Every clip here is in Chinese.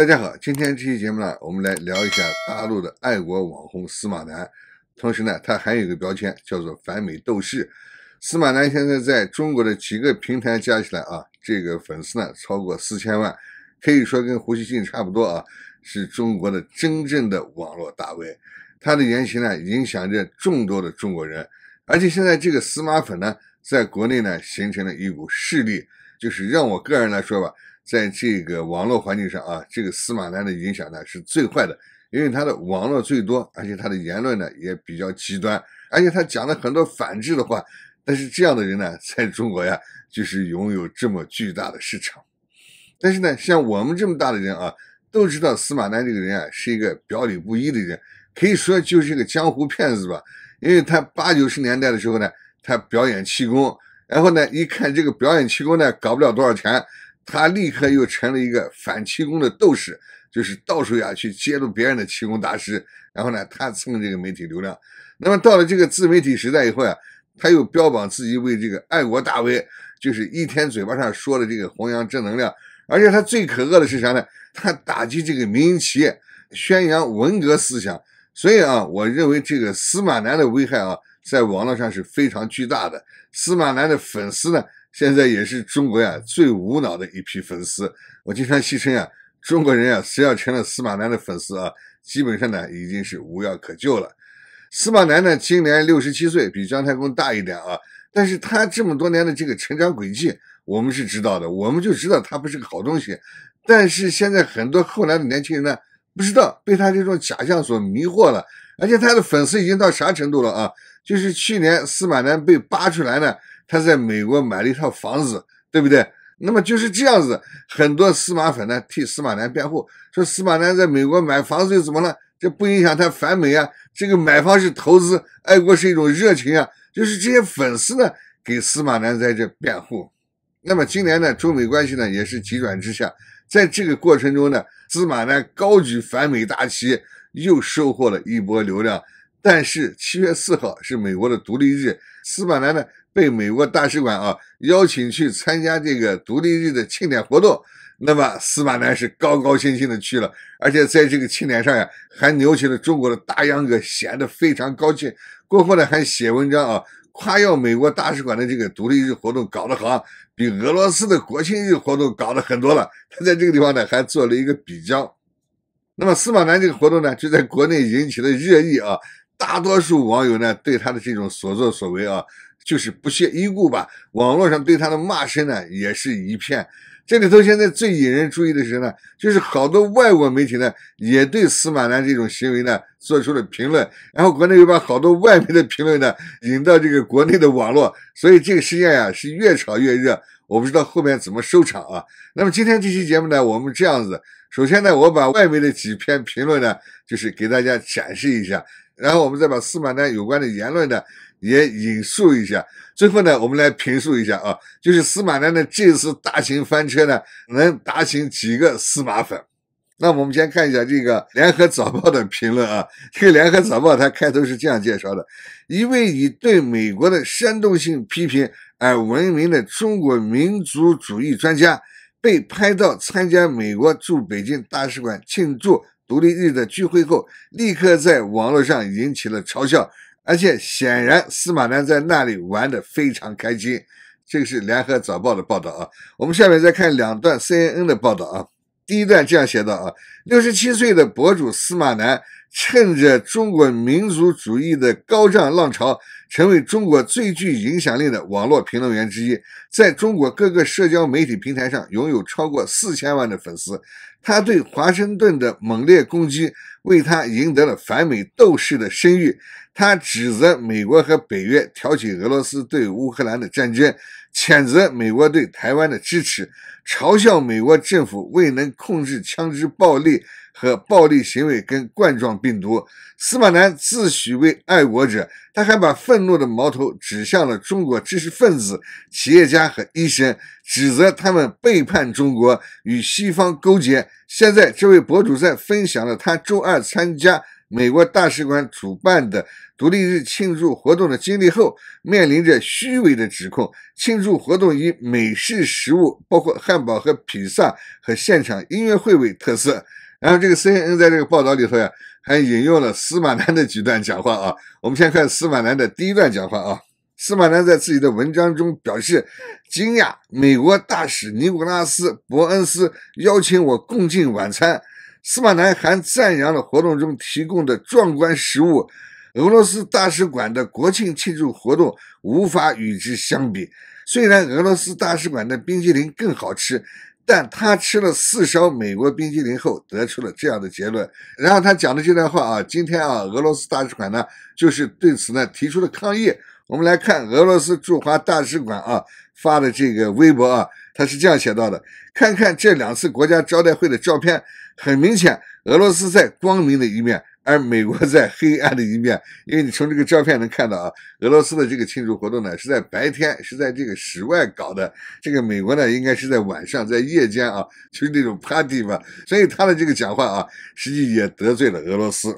大家好，今天这期节目呢，我们来聊一下大陆的爱国网红司马南。同时呢，他还有一个标签叫做“反美斗士”。司马南现在在中国的几个平台加起来啊，这个粉丝呢超过四千万，可以说跟胡锡进差不多啊，是中国的真正的网络大 V。他的言行呢，影响着众多的中国人，而且现在这个司马粉呢，在国内呢，形成了一股势力。就是让我个人来说吧，在这个网络环境上啊，这个司马南的影响呢是最坏的，因为他的网络最多，而且他的言论呢也比较极端，而且他讲了很多反制的话。但是这样的人呢，在中国呀，就是拥有这么巨大的市场。但是呢，像我们这么大的人啊，都知道司马南这个人啊是一个表里不一的人，可以说就是一个江湖骗子吧，因为他八九十年代的时候呢，他表演气功。然后呢，一看这个表演气功呢，搞不了多少钱，他立刻又成了一个反气功的斗士，就是到处呀去揭露别人的气功大师。然后呢，他蹭这个媒体流量。那么到了这个自媒体时代以后呀，他又标榜自己为这个爱国大 V，就是一天嘴巴上说的这个弘扬正能量。而且他最可恶的是啥呢？他打击这个民营企业，宣扬文革思想。所以啊，我认为这个司马南的危害啊。在网络上是非常巨大的。司马南的粉丝呢，现在也是中国呀最无脑的一批粉丝。我经常戏称呀，中国人啊，只要成了司马南的粉丝啊，基本上呢已经是无药可救了。司马南呢，今年六十七岁，比姜太公大一点啊。但是他这么多年的这个成长轨迹，我们是知道的。我们就知道他不是个好东西。但是现在很多后来的年轻人呢，不知道被他这种假象所迷惑了。而且他的粉丝已经到啥程度了啊？就是去年司马南被扒出来呢，他在美国买了一套房子，对不对？那么就是这样子，很多司马粉呢替司马南辩护，说司马南在美国买房子又怎么了？这不影响他反美啊。这个买房是投资，爱国是一种热情啊。就是这些粉丝呢给司马南在这辩护。那么今年呢，中美关系呢也是急转直下，在这个过程中呢，司马南高举反美大旗。又收获了一波流量，但是七月四号是美国的独立日，司马南呢被美国大使馆啊邀请去参加这个独立日的庆典活动，那么司马南是高高兴兴的去了，而且在这个庆典上呀，还扭起了中国的大秧歌，显得非常高兴。过后呢，还写文章啊，夸耀美国大使馆的这个独立日活动搞得好，比俄罗斯的国庆日活动搞得很多了。他在这个地方呢，还做了一个比较。那么司马南这个活动呢，就在国内引起了热议啊。大多数网友呢，对他的这种所作所为啊，就是不屑一顾吧。网络上对他的骂声呢，也是一片。这里头现在最引人注意的是呢，就是好多外国媒体呢，也对司马南这种行为呢，做出了评论。然后国内又把好多外媒的评论呢，引到这个国内的网络，所以这个事件呀，是越炒越热。我不知道后面怎么收场啊？那么今天这期节目呢，我们这样子，首先呢，我把外媒的几篇评论呢，就是给大家展示一下，然后我们再把司马南有关的言论呢，也引述一下，最后呢，我们来评述一下啊，就是司马南的这次大型翻车呢，能打醒几个司马粉？那我们先看一下这个联合早报的评论啊，这个联合早报它开头是这样介绍的：一位以对美国的煽动性批评。而闻名的中国民族主义专家被拍到参加美国驻北京大使馆庆祝独立日的聚会后，立刻在网络上引起了嘲笑。而且显然，司马南在那里玩得非常开心。这个是联合早报的报道啊。我们下面再看两段 CNN 的报道啊。第一段这样写道啊：六十七岁的博主司马南。趁着中国民族主义的高涨浪潮，成为中国最具影响力的网络评论员之一，在中国各个社交媒体平台上拥有超过四千万的粉丝。他对华盛顿的猛烈攻击为他赢得了反美斗士的声誉。他指责美国和北约挑起俄罗斯对乌克兰的战争，谴责美国对台湾的支持，嘲笑美国政府未能控制枪支暴力。和暴力行为跟冠状病毒。司马南自诩为爱国者，他还把愤怒的矛头指向了中国知识分子、企业家和医生，指责他们背叛中国，与西方勾结。现在，这位博主在分享了他周二参加美国大使馆主办的独立日庆祝活动的经历后，面临着虚伪的指控。庆祝活动以美式食物，包括汉堡和披萨，和现场音乐会为特色。然后这个 CNN 在这个报道里头呀，还引用了司马南的几段讲话啊。我们先看司马南的第一段讲话啊。司马南在自己的文章中表示惊讶：美国大使尼古拉斯·伯恩斯邀请我共进晚餐。司马南还赞扬了活动中提供的壮观食物，俄罗斯大使馆的国庆庆祝活动无法与之相比。虽然俄罗斯大使馆的冰淇淋更好吃。但他吃了四勺美国冰激凌后，得出了这样的结论。然后他讲的这段话啊，今天啊，俄罗斯大使馆呢，就是对此呢提出了抗议。我们来看俄罗斯驻华大使馆啊发的这个微博啊，他是这样写到的：看看这两次国家招待会的照片，很明显，俄罗斯在光明的一面。而美国在黑暗的一面，因为你从这个照片能看到啊，俄罗斯的这个庆祝活动呢是在白天，是在这个室外搞的。这个美国呢应该是在晚上，在夜间啊，就是那种 party 嘛。所以他的这个讲话啊，实际也得罪了俄罗斯。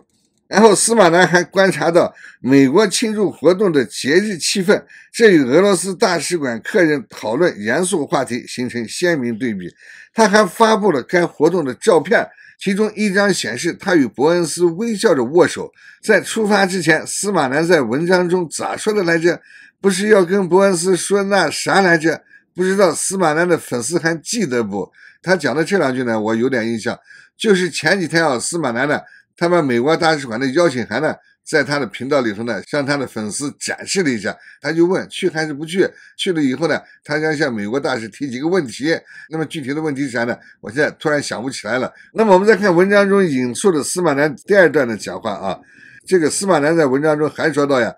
然后司马南还观察到，美国庆祝活动的节日气氛，这与俄罗斯大使馆客人讨论严肃话题形成鲜明对比。他还发布了该活动的照片。其中一张显示他与伯恩斯微笑着握手。在出发之前，司马南在文章中咋说的来着？不是要跟伯恩斯说那啥来着？不知道司马南的粉丝还记得不？他讲的这两句呢，我有点印象。就是前几天啊，司马南呢，他把美国大使馆的邀请函呢。在他的频道里头呢，向他的粉丝展示了一下，他就问去还是不去？去了以后呢，他将向美国大使提几个问题。那么具体的问题是啥呢？我现在突然想不起来了。那么我们再看文章中引述的司马南第二段的讲话啊，这个司马南在文章中还说到呀，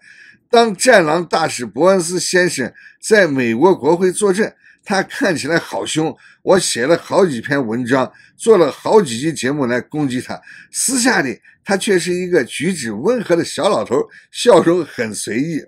当战狼大使伯恩斯先生在美国国会作证。他看起来好凶，我写了好几篇文章，做了好几期节目来攻击他。私下里，他却是一个举止温和的小老头，笑容很随意。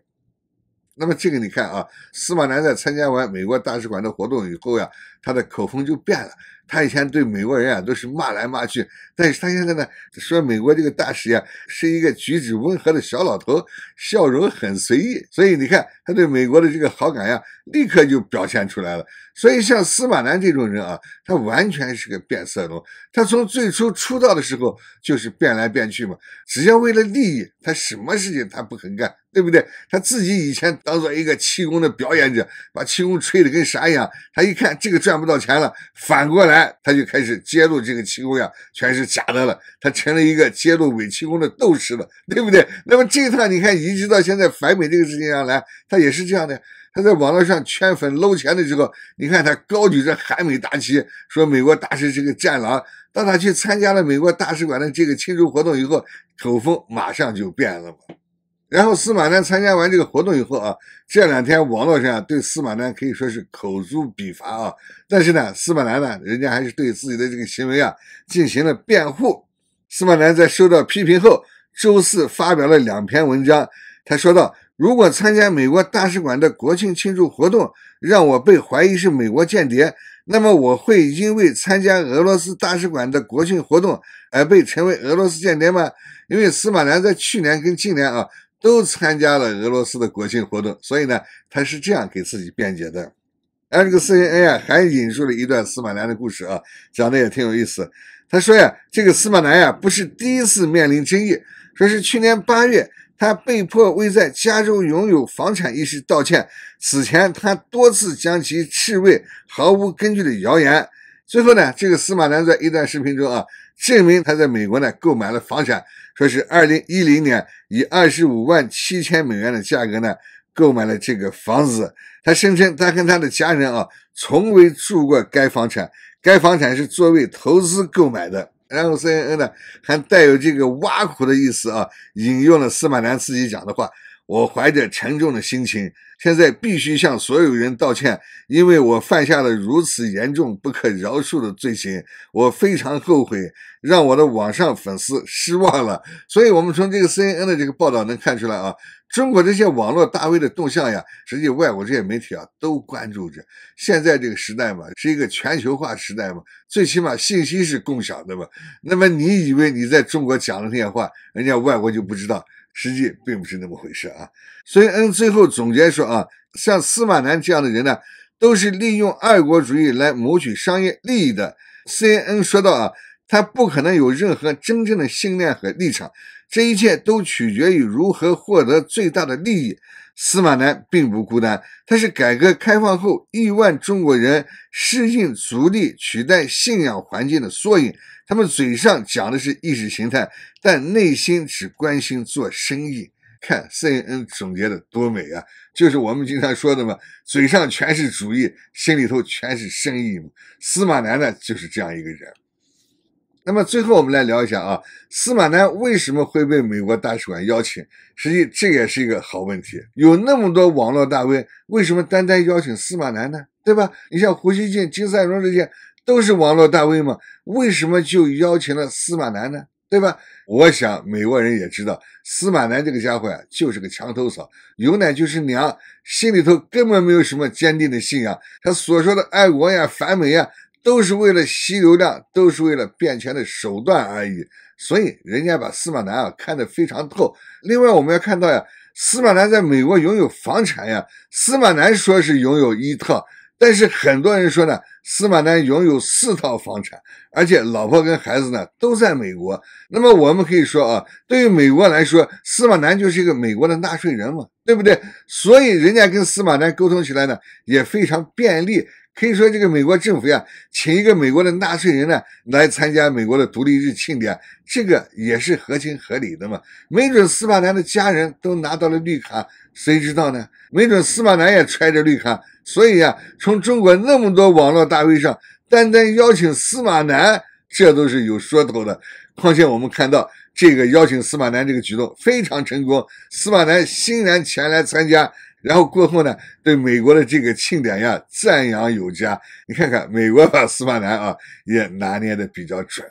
那么这个你看啊，司马南在参加完美国大使馆的活动以后呀，他的口风就变了。他以前对美国人啊都是骂来骂去，但是他现在呢说美国这个大使呀是一个举止温和的小老头，笑容很随意，所以你看他对美国的这个好感呀立刻就表现出来了。所以像司马南这种人啊，他完全是个变色龙。他从最初出道的时候就是变来变去嘛，只要为了利益，他什么事情他不肯干，对不对？他自己以前当做一个气功的表演者，把气功吹的跟啥一样，他一看这个赚不到钱了，反过来。哎，他就开始揭露这个气功呀，全是假的了。他成了一个揭露伪气功的斗士了，对不对？那么这一趟你看，一直到现在反美这个事情上来，他也是这样的。他在网络上圈粉捞钱的时候，你看他高举着韩美大旗，说美国大使是个战狼。当他去参加了美国大使馆的这个庆祝活动以后，口风马上就变了嘛。然后司马南参加完这个活动以后啊，这两天网络上对司马南可以说是口诛笔伐啊。但是呢，司马南呢，人家还是对自己的这个行为啊进行了辩护。司马南在受到批评后，周四发表了两篇文章。他说道：“如果参加美国大使馆的国庆庆祝活动，让我被怀疑是美国间谍，那么我会因为参加俄罗斯大使馆的国庆活动而被成为俄罗斯间谍吗？”因为司马南在去年跟今年啊。都参加了俄罗斯的国庆活动，所以呢，他是这样给自己辩解的。而这个 CNN 啊，还引入了一段司马南的故事啊，讲的也挺有意思。他说呀，这个司马南呀，不是第一次面临争议，说是去年八月，他被迫为在加州拥有房产一事道歉。此前，他多次将其斥为毫无根据的谣言。最后呢，这个司马南在一段视频中啊。证明他在美国呢购买了房产，说是二零一零年以二十五万七千美元的价格呢购买了这个房子。他声称他跟他的家人啊从未住过该房产，该房产是作为投资购买的。然后 CNN 呢还带有这个挖苦的意思啊，引用了司马南自己讲的话。我怀着沉重的心情，现在必须向所有人道歉，因为我犯下了如此严重、不可饶恕的罪行。我非常后悔，让我的网上粉丝失望了。所以，我们从这个 CNN 的这个报道能看出来啊，中国这些网络大 V 的动向呀，实际外国这些媒体啊都关注着。现在这个时代嘛，是一个全球化时代嘛，最起码信息是共享的嘛。那么，你以为你在中国讲了那些话，人家外国就不知道？实际并不是那么回事啊所以 n 最后总结说啊，像司马南这样的人呢，都是利用爱国主义来谋取商业利益的。CNN 说到啊，他不可能有任何真正的信念和立场，这一切都取决于如何获得最大的利益。司马南并不孤单，他是改革开放后亿万中国人适应阻力、取代信仰环境的缩影。他们嘴上讲的是意识形态，但内心只关心做生意。看 C N 总结的多美啊，就是我们经常说的嘛，嘴上全是主义，心里头全是生意。司马南呢，就是这样一个人。那么最后我们来聊一下啊，司马南为什么会被美国大使馆邀请？实际这也是一个好问题。有那么多网络大 V，为什么单单邀请司马南呢？对吧？你像胡锡进、金赛荣这些都是网络大 V 嘛？为什么就邀请了司马南呢？对吧？我想美国人也知道，司马南这个家伙啊，就是个墙头草，有奶就是娘，心里头根本没有什么坚定的信仰。他所说的爱国呀、反美呀。都是为了吸流量，都是为了变钱的手段而已。所以人家把司马南啊看得非常透。另外，我们要看到呀，司马南在美国拥有房产呀。司马南说是拥有一套，但是很多人说呢，司马南拥有四套房产，而且老婆跟孩子呢都在美国。那么我们可以说啊，对于美国来说，司马南就是一个美国的纳税人嘛，对不对？所以人家跟司马南沟通起来呢也非常便利。可以说，这个美国政府呀，请一个美国的纳税人呢来参加美国的独立日庆典，这个也是合情合理的嘛。没准司马南的家人都拿到了绿卡，谁知道呢？没准司马南也揣着绿卡。所以呀，从中国那么多网络大会上，单单邀请司马南，这都是有说头的。况且我们看到，这个邀请司马南这个举动非常成功，司马南欣然前来参加。然后过后呢，对美国的这个庆典呀，赞扬有加。你看看，美国把司马南啊也拿捏的比较准。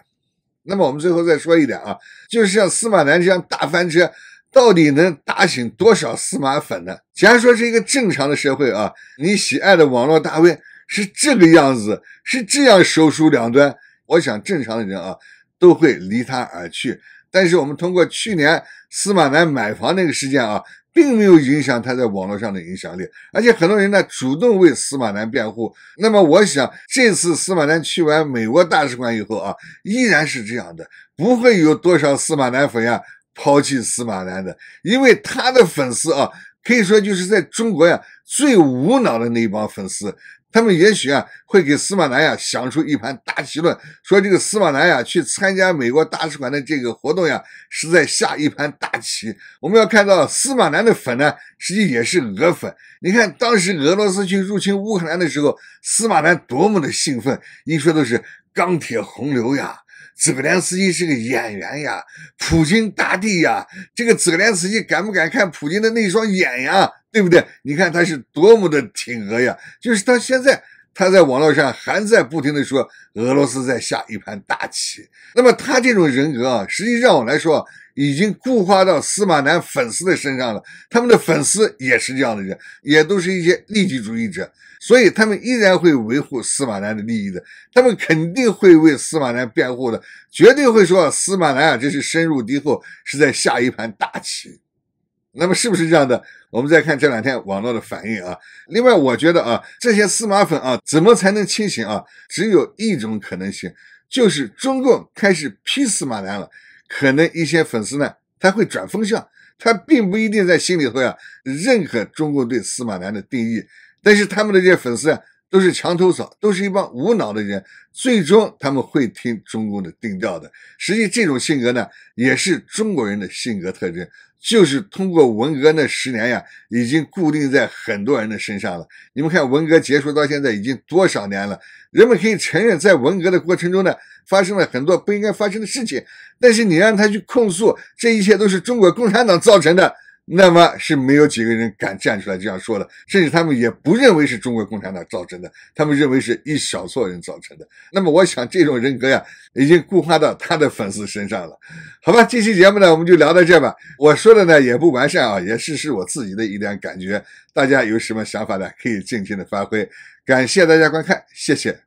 那么我们最后再说一点啊，就是像司马南这样大翻车，到底能打醒多少司马粉呢？假如说是一个正常的社会啊，你喜爱的网络大 V 是这个样子，是这样首鼠两端，我想正常的人啊都会离他而去。但是我们通过去年司马南买房那个事件啊。并没有影响他在网络上的影响力，而且很多人呢主动为司马南辩护。那么我想，这次司马南去完美国大使馆以后啊，依然是这样的，不会有多少司马南粉呀抛弃司马南的，因为他的粉丝啊，可以说就是在中国呀最无脑的那一帮粉丝。他们也许啊会给司马南呀想出一盘大棋论，说这个司马南呀去参加美国大使馆的这个活动呀是在下一盘大棋。我们要看到司马南的粉呢，实际也是俄粉。你看当时俄罗斯去入侵乌克兰的时候，司马南多么的兴奋，一说都是钢铁洪流呀，泽连斯基是个演员呀，普京大帝呀，这个泽连斯基敢不敢看普京的那双眼呀？对不对？你看他是多么的挺俄呀！就是他现在他在网络上还在不停的说俄罗斯在下一盘大棋。那么他这种人格啊，实际上我来说已经固化到司马南粉丝的身上了。他们的粉丝也是这样的人，也都是一些利己主义者，所以他们依然会维护司马南的利益的，他们肯定会为司马南辩护的，绝对会说司马南啊，这是深入敌后，是在下一盘大棋。那么是不是这样的？我们再看这两天网络的反应啊。另外，我觉得啊，这些司马粉啊，怎么才能清醒啊？只有一种可能性，就是中共开始批司马南了。可能一些粉丝呢，他会转风向，他并不一定在心里头啊认可中共对司马南的定义。但是他们的这些粉丝啊，都是墙头草，都是一帮无脑的人，最终他们会听中共的定调的。实际这种性格呢，也是中国人的性格特征。就是通过文革那十年呀，已经固定在很多人的身上了。你们看，文革结束到现在已经多少年了？人们可以承认，在文革的过程中呢，发生了很多不应该发生的事情。但是你让他去控诉，这一切都是中国共产党造成的。那么是没有几个人敢站出来这样说的，甚至他们也不认为是中国共产党造成的，他们认为是一小撮人造成的。那么我想这种人格呀，已经固化到他的粉丝身上了。好吧，这期节目呢，我们就聊到这吧。我说的呢也不完善啊，也是是我自己的一点感觉。大家有什么想法呢？可以尽情的发挥。感谢大家观看，谢谢。